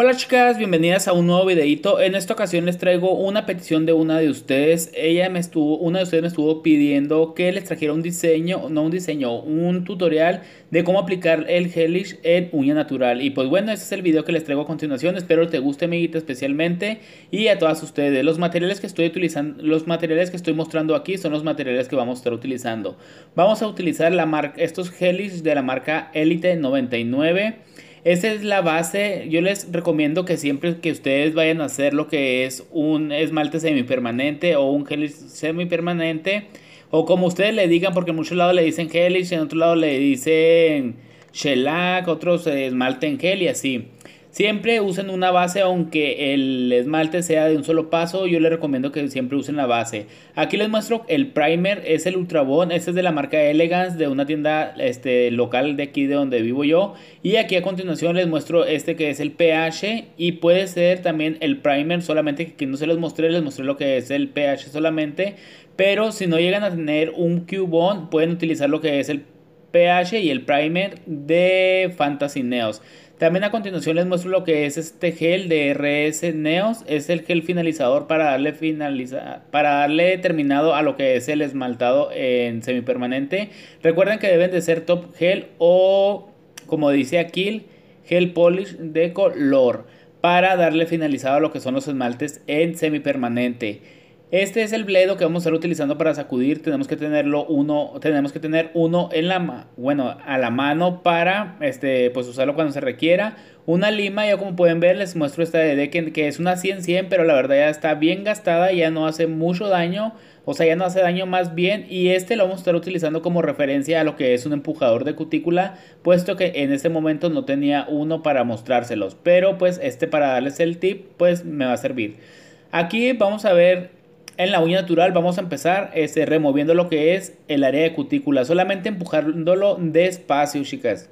Hola chicas, bienvenidas a un nuevo videito. En esta ocasión les traigo una petición de una de ustedes. Ella me estuvo, una de ustedes me estuvo pidiendo que les trajera un diseño, no un diseño, un tutorial de cómo aplicar el gelish en uña natural. Y pues bueno, ese es el video que les traigo a continuación. Espero te guste, amiguita, especialmente y a todas ustedes. Los materiales que estoy utilizando, los materiales que estoy mostrando aquí son los materiales que vamos a estar utilizando. Vamos a utilizar la marca estos gelish de la marca Elite 99. Esa es la base. Yo les recomiendo que siempre que ustedes vayan a hacer lo que es un esmalte semipermanente o un gel semipermanente, o como ustedes le digan, porque en muchos lados le dicen y en otro lado le dicen shellac, otros esmalte en gel y así. Siempre usen una base, aunque el esmalte sea de un solo paso, yo les recomiendo que siempre usen la base. Aquí les muestro el primer, es el Ultra Bone. este es de la marca Elegance, de una tienda este, local de aquí de donde vivo yo. Y aquí a continuación les muestro este que es el pH y puede ser también el primer, solamente que no se los mostré, les mostré lo que es el pH solamente. Pero si no llegan a tener un q pueden utilizar lo que es el PH y el primer de Fantasy Neos. También a continuación les muestro lo que es este gel de RS Neos. Es el gel finalizador para darle, finaliza para darle terminado a lo que es el esmaltado en semipermanente. Recuerden que deben de ser top gel o como dice aquí, gel polish de color para darle finalizado a lo que son los esmaltes en semipermanente. Este es el bledo que vamos a estar utilizando para sacudir. Tenemos que tenerlo uno, tenemos que tener uno en la bueno, a la mano para este, pues usarlo cuando se requiera. Una lima, yo como pueden ver, les muestro esta de Decken que es una 100-100, pero la verdad ya está bien gastada, ya no hace mucho daño, o sea, ya no hace daño más bien. Y este lo vamos a estar utilizando como referencia a lo que es un empujador de cutícula, puesto que en este momento no tenía uno para mostrárselos, pero pues este para darles el tip, pues me va a servir. Aquí vamos a ver en la uña natural vamos a empezar este, removiendo lo que es el área de cutícula, solamente empujándolo despacio, chicas.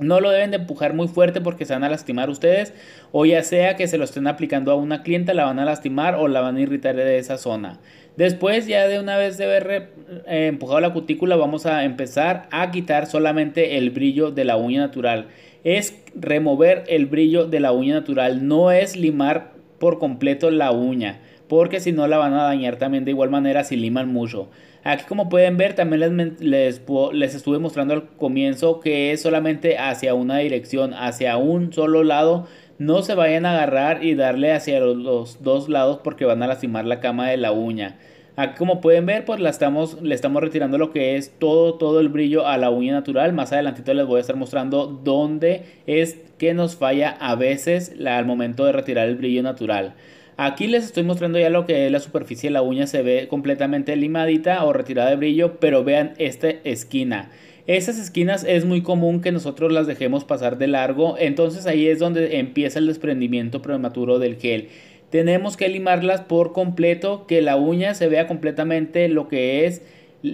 No lo deben de empujar muy fuerte porque se van a lastimar ustedes o ya sea que se lo estén aplicando a una clienta, la van a lastimar o la van a irritar de esa zona. Después ya de una vez de haber eh, empujado la cutícula vamos a empezar a quitar solamente el brillo de la uña natural. Es remover el brillo de la uña natural, no es limar por completo la uña porque si no la van a dañar también de igual manera si liman mucho. Aquí como pueden ver también les, les, estuve mostrando al comienzo que es solamente hacia una dirección, hacia un solo lado no se vayan a agarrar y darle hacia los, dos lados porque van a lastimar la cama de la uña. Aquí como pueden ver pues la estamos, le estamos retirando lo que es todo, todo el brillo a la uña natural. Más adelantito les voy a estar mostrando dónde es que nos falla a veces la, al momento de retirar el brillo natural. Aquí les estoy mostrando ya lo que es la superficie de la uña, se ve completamente limadita o retirada de brillo, pero vean esta esquina. Esas esquinas es muy común que nosotros las dejemos pasar de largo, entonces ahí es donde empieza el desprendimiento prematuro del gel. Tenemos que limarlas por completo, que la uña se vea completamente lo que es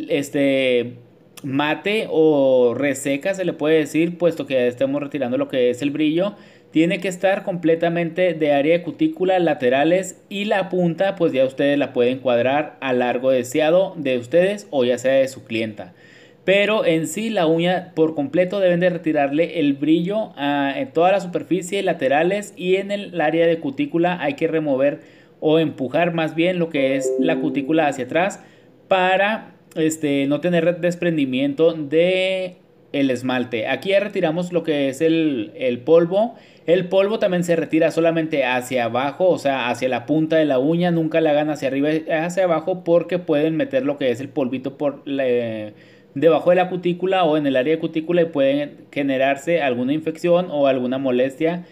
este mate o reseca se le puede decir, puesto que estamos retirando lo que es el brillo. Tiene que estar completamente de área de cutícula, laterales y la punta pues ya ustedes la pueden cuadrar a largo deseado de ustedes o ya sea de su clienta. Pero en sí la uña por completo deben de retirarle el brillo a, en toda la superficie, laterales y en el área de cutícula hay que remover o empujar más bien lo que es la cutícula hacia atrás para este, no tener desprendimiento de el esmalte. Aquí ya retiramos lo que es el, polvo. El polvo también se retira solamente hacia abajo, o sea, hacia la punta de la uña. Nunca la hagan hacia arriba, hacia abajo, porque pueden meter lo que es el polvito por eh, debajo de la cutícula o en el área de cutícula y pueden generarse alguna infección o alguna molestia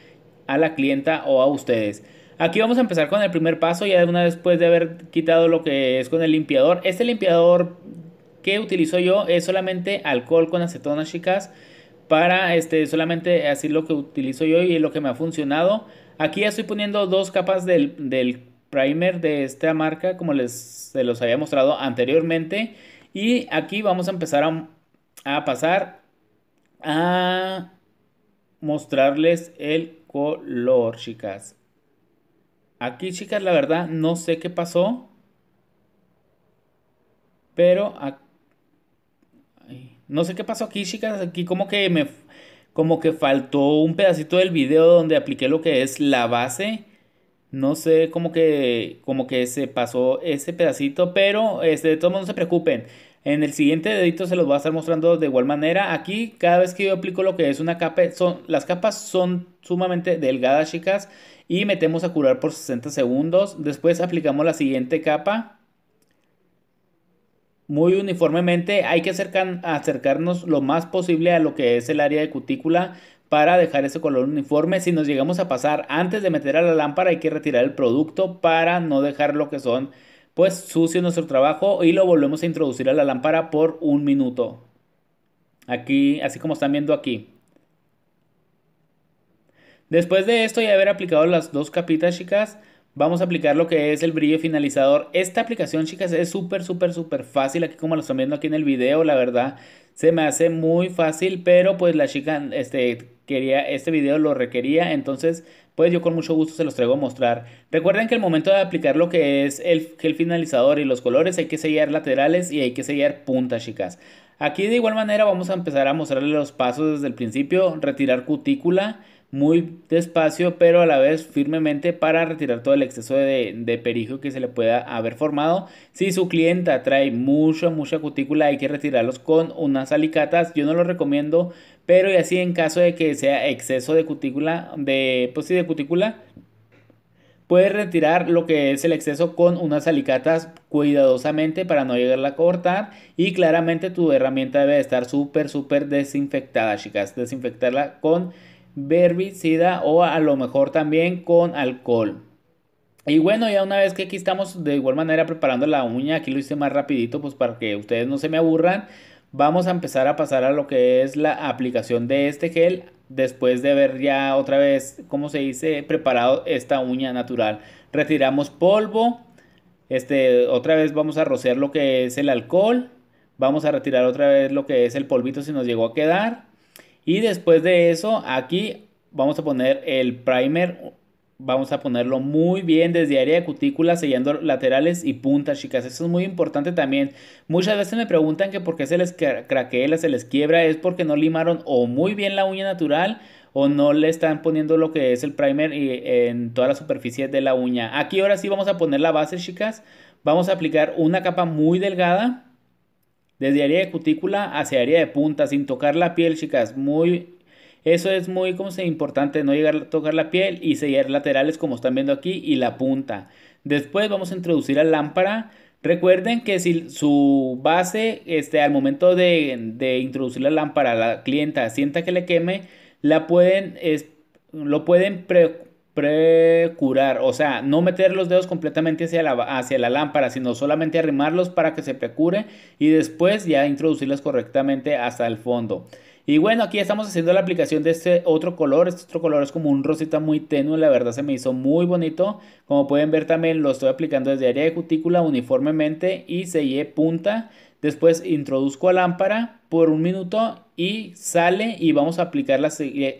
a la clienta o a ustedes. Aquí vamos a empezar con el primer paso, ya después de haber quitado lo que es con el limpiador. Este limpiador que utilizo yo es solamente alcohol con acetona, chicas. Para este, solamente así lo que utilizo yo y lo que me ha funcionado. Aquí ya estoy poniendo dos capas del, primer de esta marca, como les se los había mostrado anteriormente. Y aquí vamos a empezar a, a pasar a mostrarles el color, chicas. Aquí, chicas, la verdad no sé qué pasó. Pero aquí no sé qué pasó aquí, chicas. Aquí como que me como que faltó un pedacito del video donde apliqué lo que es la base. No sé, como que como que se pasó ese pedacito, pero este, de todos modos no se preocupen. En el siguiente dedito se los voy a estar mostrando de igual manera. Aquí cada vez que yo aplico lo que es una capa, son, las capas son sumamente delgadas, chicas, y metemos a curar por 60 segundos. Después aplicamos la siguiente capa muy uniformemente hay que acercarnos lo más posible a lo que es el área de cutícula para dejar ese color uniforme. Si nos llegamos a pasar antes de meter a la lámpara hay que retirar el producto para no dejar lo que son pues sucio nuestro trabajo y lo volvemos a introducir a la lámpara por un minuto. Aquí, así como están viendo aquí. Después de esto y haber aplicado las dos capitas chicas, vamos a aplicar lo que es el brillo finalizador. Esta aplicación, chicas, es súper, súper, súper fácil. Aquí como lo están viendo aquí en el video, la verdad, se me hace muy fácil, pero pues la chica este, quería, este video lo requería, entonces pues yo con mucho gusto se los traigo a mostrar. Recuerden que el momento de aplicar lo que es el gel finalizador y los colores, hay que sellar laterales y hay que sellar puntas, chicas. Aquí de igual manera vamos a empezar a mostrarle los pasos desde el principio, retirar cutícula, muy despacio, pero a la vez firmemente para retirar todo el exceso de, de que se le pueda haber formado. Si su clienta trae mucha, mucha cutícula, hay que retirarlos con unas alicatas. Yo no lo recomiendo, pero y así en caso de que sea exceso de cutícula, de, pues de cutícula, Puedes retirar lo que es el exceso con unas alicatas cuidadosamente para no llegarla a cortar y claramente tu herramienta debe estar súper súper desinfectada chicas, desinfectarla con verbicida o a lo mejor también con alcohol. Y bueno, ya una vez que aquí estamos de igual manera preparando la uña, aquí lo hice más rapidito pues para que ustedes no se me aburran, vamos a empezar a pasar a lo que es la aplicación de este gel después de haber ya otra vez, como se dice, preparado esta uña natural. Retiramos polvo, este, otra vez vamos a rociar lo que es el alcohol, vamos a retirar otra vez lo que es el polvito si nos llegó a quedar y después de eso, aquí vamos a poner el primer. Vamos a ponerlo muy bien desde área de cutícula, sellando laterales y puntas, chicas. Eso es muy importante también. Muchas veces me preguntan que por qué se les craquela, se les quiebra. Es porque no limaron o muy bien la uña natural o no le están poniendo lo que es el primer eh, en toda la superficie de la uña. Aquí ahora sí vamos a poner la base, chicas. Vamos a aplicar una capa muy delgada desde área de cutícula hacia área de punta, sin tocar la piel, chicas. Muy, eso es muy como importante, no llegar a tocar la piel y sellar laterales como están viendo aquí y la punta. Después vamos a introducir la lámpara. Recuerden que si su base, este, al momento de, introducir la lámpara, la clienta sienta que le queme, la pueden, es, lo pueden precurar, o sea, no meter los dedos completamente hacia la, hacia la lámpara, sino solamente arrimarlos para que se precure y después ya introducirlos correctamente hasta el fondo. Y bueno, aquí estamos haciendo la aplicación de este otro color. Este otro color es como un rosita muy tenue. La verdad se me hizo muy bonito. Como pueden ver también lo estoy aplicando desde área de cutícula uniformemente y sellé punta. Después introduzco a lámpara por un minuto y sale y vamos a aplicar la,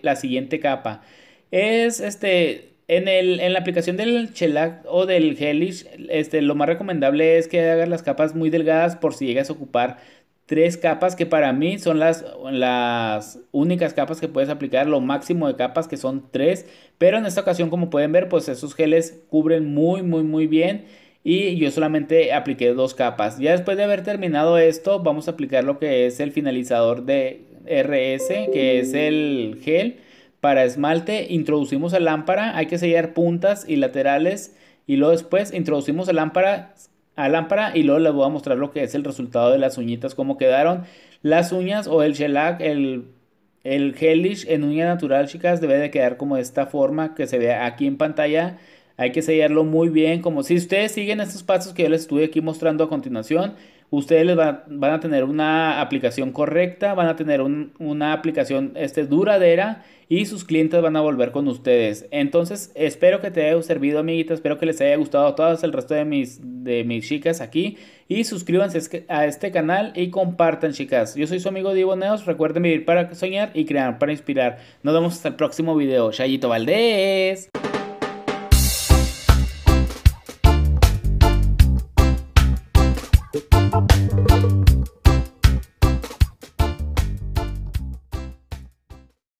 la siguiente capa. Es este en, la aplicación del shellac o del gelish, este, lo más recomendable es que hagas las capas muy delgadas por si llegas a ocupar tres capas que para mí son las, las únicas capas que puedes aplicar, lo máximo de capas que son tres, pero en esta ocasión como pueden ver pues esos geles cubren muy muy muy bien y yo solamente apliqué dos capas. Ya después de haber terminado esto vamos a aplicar lo que es el finalizador de RS que es el gel para esmalte introducimos a lámpara, hay que sellar puntas y laterales y luego después introducimos la lámpara a lámpara y luego les voy a mostrar lo que es el resultado de las uñitas, cómo quedaron. Las uñas o el shellac, el, el gelish en uña natural, chicas, debe de quedar como de esta forma que se ve aquí en pantalla. Hay que sellarlo muy bien, como si ustedes siguen estos pasos que yo les estuve aquí mostrando a continuación, ustedes van a tener una aplicación correcta, van a tener una aplicación este, duradera y sus clientes van a volver con ustedes. Entonces, espero que te haya servido, amiguita. Espero que les haya gustado a todas el resto de mis, de mis chicas aquí. Y suscríbanse a este, este canal y compartan, chicas. Yo soy su amigo Diego Neos. Recuerden vivir para soñar y crear para inspirar. Nos vemos hasta el próximo video. Chayito Valdés.